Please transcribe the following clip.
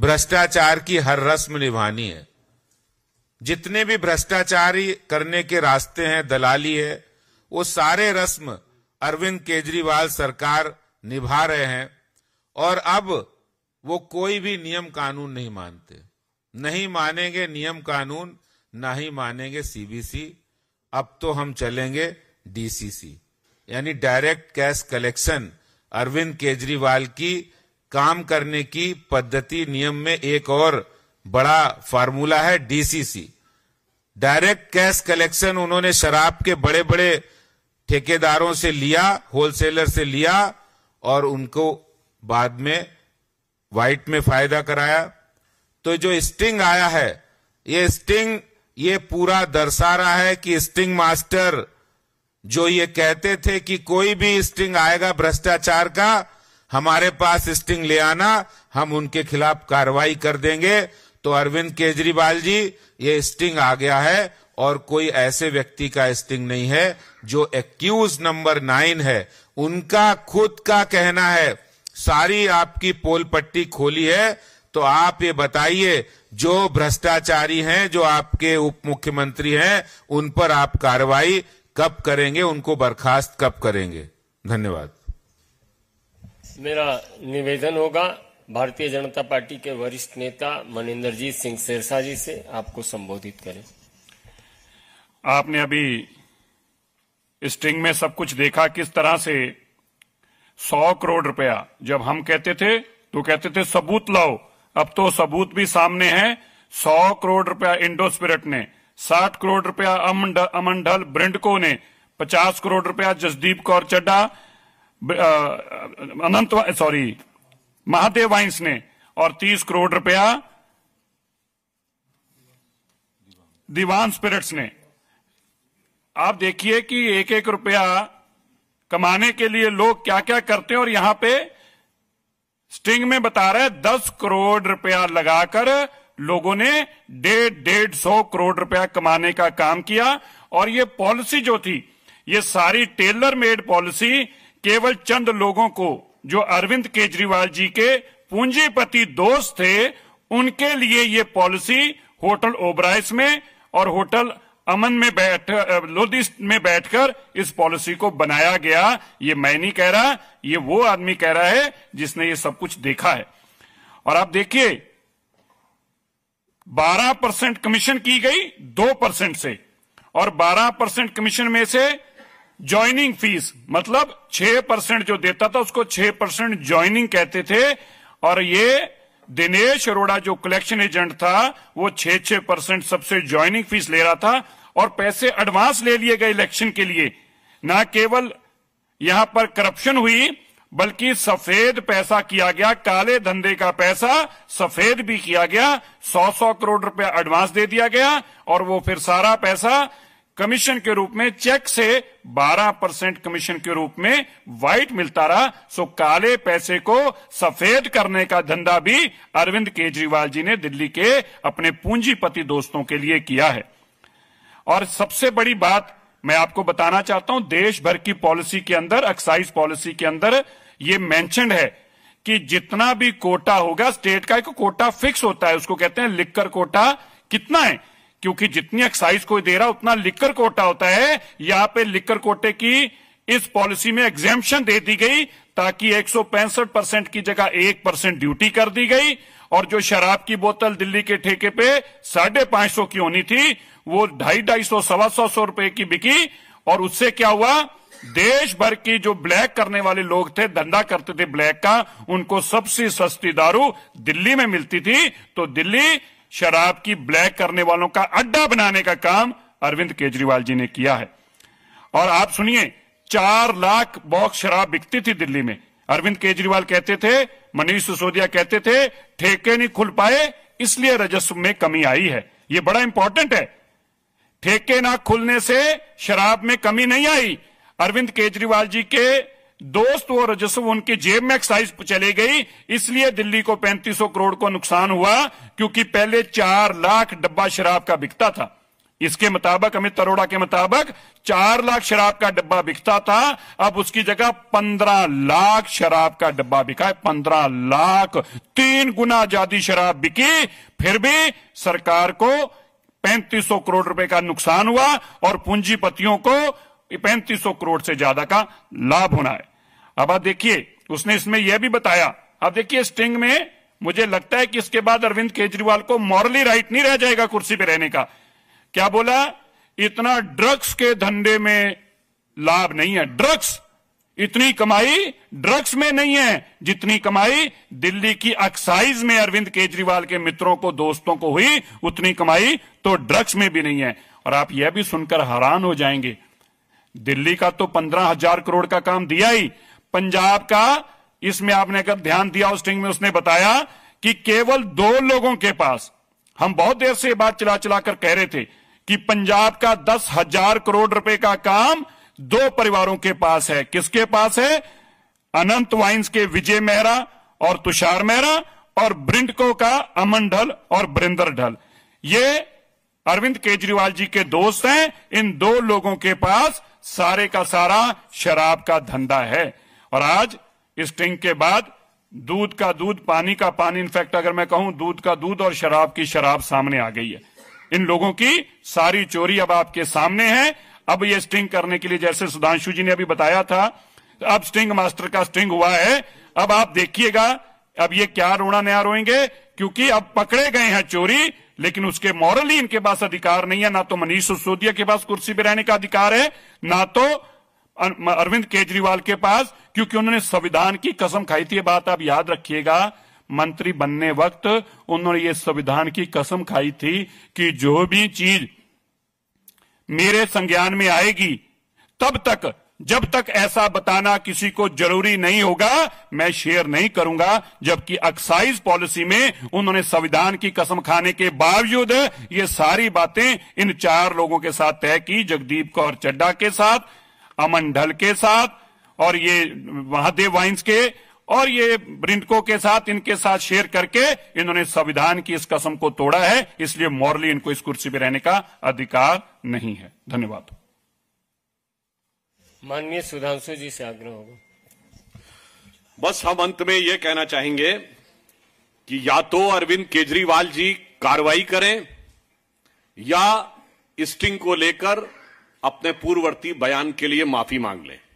भ्रष्टाचार की हर रस्म निभानी है जितने भी भ्रष्टाचारी करने के रास्ते हैं दलाली है वो सारे रस्म अरविंद केजरीवाल सरकार निभा रहे हैं और अब वो कोई भी नियम कानून नहीं मानते नहीं मानेंगे नियम कानून ना ही मानेंगे सीबीसी अब तो हम चलेंगे डीसीसी यानी direct cash collection Arvind Kejriwal की काम करने की पद्धति नियम में एक और बड़ा फार्मूला है डीसीसी डायरेक्ट कैश कलेक्शन उन्होंने शराब के बड़े बड़े ठेकेदारों से लिया होलसेलर से लिया और उनको बाद में वाइट में फायदा कराया तो जो स्टिंग आया है ये स्टिंग ये पूरा दर्शा रहा है कि स्टिंग मास्टर जो ये कहते थे कि कोई भी स्टिंग आएगा भ्रष्टाचार का हमारे पास स्टिंग ले आना हम उनके खिलाफ कार्रवाई कर देंगे तो अरविंद केजरीवाल जी ये स्टिंग आ गया है और कोई ऐसे व्यक्ति का स्टिंग नहीं है जो एक्यूज नंबर नाइन है उनका खुद का कहना है सारी आपकी पोल पट्टी खोली है तो आप ये बताइए जो भ्रष्टाचारी हैं जो आपके उप मुख्यमंत्री हैं उन पर आप कार्रवाई कब करेंगे उनको बर्खास्त कब करेंगे धन्यवाद मेरा निवेदन होगा भारतीय जनता पार्टी के वरिष्ठ नेता मनिंदरजीत सिंह सिरसा जी से आपको संबोधित करें आपने अभी स्ट्रिंग में सब कुछ देखा किस तरह से सौ करोड़ रुपया जब हम कहते थे तो कहते थे सबूत लाओ अब तो सबूत भी सामने है सौ करोड़ रुपया स्पिरट ने साठ करोड़ रुपया अमन ढल ब्रिंडको ने पचास करोड़ रुपया जसदीप कौर चड्डा अनंत सॉरी महादेव वाइंस ने और 30 करोड़ रुपया दीवान स्पिरिट्स ने आप देखिए कि एक एक रुपया कमाने के लिए लोग क्या क्या करते हैं और यहां पे स्टिंग में बता रहे दस करोड़ रुपया लगाकर लोगों ने डेढ़ डेढ़ सौ करोड़ रुपया कमाने का काम किया और ये पॉलिसी जो थी ये सारी टेलर मेड पॉलिसी केवल चंद लोगों को जो अरविंद केजरीवाल जी के पूंजीपति दोस्त थे उनके लिए ये पॉलिसी होटल ओबराइस में और होटल अमन में बैठ लोधी में बैठकर इस पॉलिसी को बनाया गया ये मैं नहीं कह रहा ये वो आदमी कह रहा है जिसने ये सब कुछ देखा है और आप देखिए 12 परसेंट कमीशन की गई 2 परसेंट से और 12 परसेंट कमीशन में से ज्वाइनिंग फीस मतलब छह परसेंट जो देता था उसको छह परसेंट ज्वाइनिंग कहते थे और ये दिनेश अरोड़ा जो कलेक्शन एजेंट था वो छह छह परसेंट सबसे ज्वाइनिंग फीस ले रहा था और पैसे एडवांस ले लिए गए इलेक्शन के लिए न केवल यहां पर करप्शन हुई बल्कि सफेद पैसा किया गया काले धंधे का पैसा सफेद भी किया गया सौ सौ करोड़ रुपया एडवांस दे दिया गया और वो फिर सारा पैसा कमीशन के रूप में चेक से 12 परसेंट कमीशन के रूप में व्हाइट मिलता रहा सो काले पैसे को सफेद करने का धंधा भी अरविंद केजरीवाल जी ने दिल्ली के अपने पूंजीपति दोस्तों के लिए किया है और सबसे बड़ी बात मैं आपको बताना चाहता हूं देश भर की पॉलिसी के अंदर एक्साइज पॉलिसी के अंदर ये मैंशन है कि जितना भी कोटा होगा स्टेट का एक कोटा फिक्स होता है उसको कहते हैं लिक्कर कोटा कितना है क्योंकि जितनी एक्साइज कोई दे रहा उतना लिकर कोटा होता है यहां पे लिकर कोटे की इस पॉलिसी में एग्जेम्पन दे दी गई ताकि एक परसेंट की जगह एक परसेंट ड्यूटी कर दी गई और जो शराब की बोतल दिल्ली के ठेके पे साढ़े पांच सौ की होनी थी वो ढाई ढाई सौ सवा सौ सौ रूपये की बिकी और उससे क्या हुआ देश भर की जो ब्लैक करने वाले लोग थे धंधा करते थे ब्लैक का उनको सबसे सस्ती दारू दिल्ली में मिलती थी तो दिल्ली शराब की ब्लैक करने वालों का अड्डा बनाने का काम अरविंद केजरीवाल जी ने किया है और आप सुनिए चार लाख बॉक्स शराब बिकती थी दिल्ली में अरविंद केजरीवाल कहते थे मनीष सिसोदिया कहते थे ठेके नहीं खुल पाए इसलिए राजस्व में कमी आई है ये बड़ा इंपॉर्टेंट है ठेके ना खुलने से शराब में कमी नहीं आई अरविंद केजरीवाल जी के दोस्त और राजस्व उनकी जेब में एक्साइज चले गई इसलिए दिल्ली को 3500 करोड़ को नुकसान हुआ क्योंकि पहले चार लाख डब्बा शराब का बिकता था इसके मुताबिक अमित तरोड़ा के मुताबिक चार लाख शराब का डब्बा बिकता था अब उसकी जगह पंद्रह लाख शराब का डब्बा बिका है पंद्रह लाख तीन गुना ज्यादा शराब बिकी फिर भी सरकार को पैंतीस सौ करोड़ रुपए का नुकसान हुआ और पूंजीपतियों को पैंतीस सौ करोड़ से ज्यादा का लाभ होना है अब आप देखिए उसने इसमें यह भी बताया अब देखिए स्टिंग में मुझे लगता है कि इसके बाद अरविंद केजरीवाल को मॉरली राइट नहीं रह जाएगा कुर्सी पर रहने का क्या बोला इतना ड्रग्स के धंधे में लाभ नहीं है ड्रग्स इतनी कमाई ड्रग्स में नहीं है जितनी कमाई दिल्ली की एक्साइज में अरविंद केजरीवाल के मित्रों को दोस्तों को हुई उतनी कमाई तो ड्रग्स में भी नहीं है और आप यह भी सुनकर हैरान हो जाएंगे दिल्ली का तो पंद्रह हजार करोड़ का काम दिया ही पंजाब का इसमें आपने अगर ध्यान दिया होस्टिंग में उसने बताया कि केवल दो लोगों के पास हम बहुत देर से बात चला चलाकर कह रहे थे कि पंजाब का दस हजार करोड़ रुपए का काम दो परिवारों के पास है किसके पास है अनंत वाइन्स के विजय मेहरा और तुषार मेहरा और ब्रिंडको का अमन ढल और बरिंदर ढल ये अरविंद केजरीवाल जी के दोस्त हैं इन दो लोगों के पास सारे का सारा शराब का धंधा है और आज इस टिंग के बाद दूध का दूध पानी का पानी इनफैक्ट अगर मैं कहूं दूध का दूध और शराब की शराब सामने आ गई है इन लोगों की सारी चोरी अब आपके सामने है अब ये स्टिंग करने के लिए जैसे सुधांशु जी ने अभी बताया था अब स्टिंग मास्टर का स्टिंग हुआ है अब आप देखिएगा अब ये क्या रोना नया रोएंगे क्योंकि अब पकड़े गए हैं चोरी लेकिन उसके मॉरली इनके पास अधिकार नहीं है ना तो मनीष सिसोदिया के पास कुर्सी पर रहने का अधिकार है ना तो अरविंद केजरीवाल के पास क्योंकि उन्होंने संविधान की कसम खाई थी बात आप याद रखिएगा मंत्री बनने वक्त उन्होंने ये संविधान की कसम खाई थी कि जो भी चीज मेरे संज्ञान में आएगी तब तक जब तक ऐसा बताना किसी को जरूरी नहीं होगा मैं शेयर नहीं करूंगा जबकि एक्साइज पॉलिसी में उन्होंने संविधान की कसम खाने के बावजूद ये सारी बातें इन चार लोगों के साथ तय की जगदीप कौर चड्डा के साथ अमन ढल के साथ और ये महादेव वाइंस के और ये ब्रिंटको के साथ इनके साथ शेयर करके इन्होंने संविधान की इस कसम को तोड़ा है इसलिए मॉरली इनको इस कुर्सी पर रहने का अधिकार नहीं है धन्यवाद माननीय सुधांशु जी से आग्रह होगा बस हम अंत में यह कहना चाहेंगे कि या तो अरविंद केजरीवाल जी कार्रवाई करें या स्टिंग को लेकर अपने पूर्ववर्ती बयान के लिए माफी मांग लें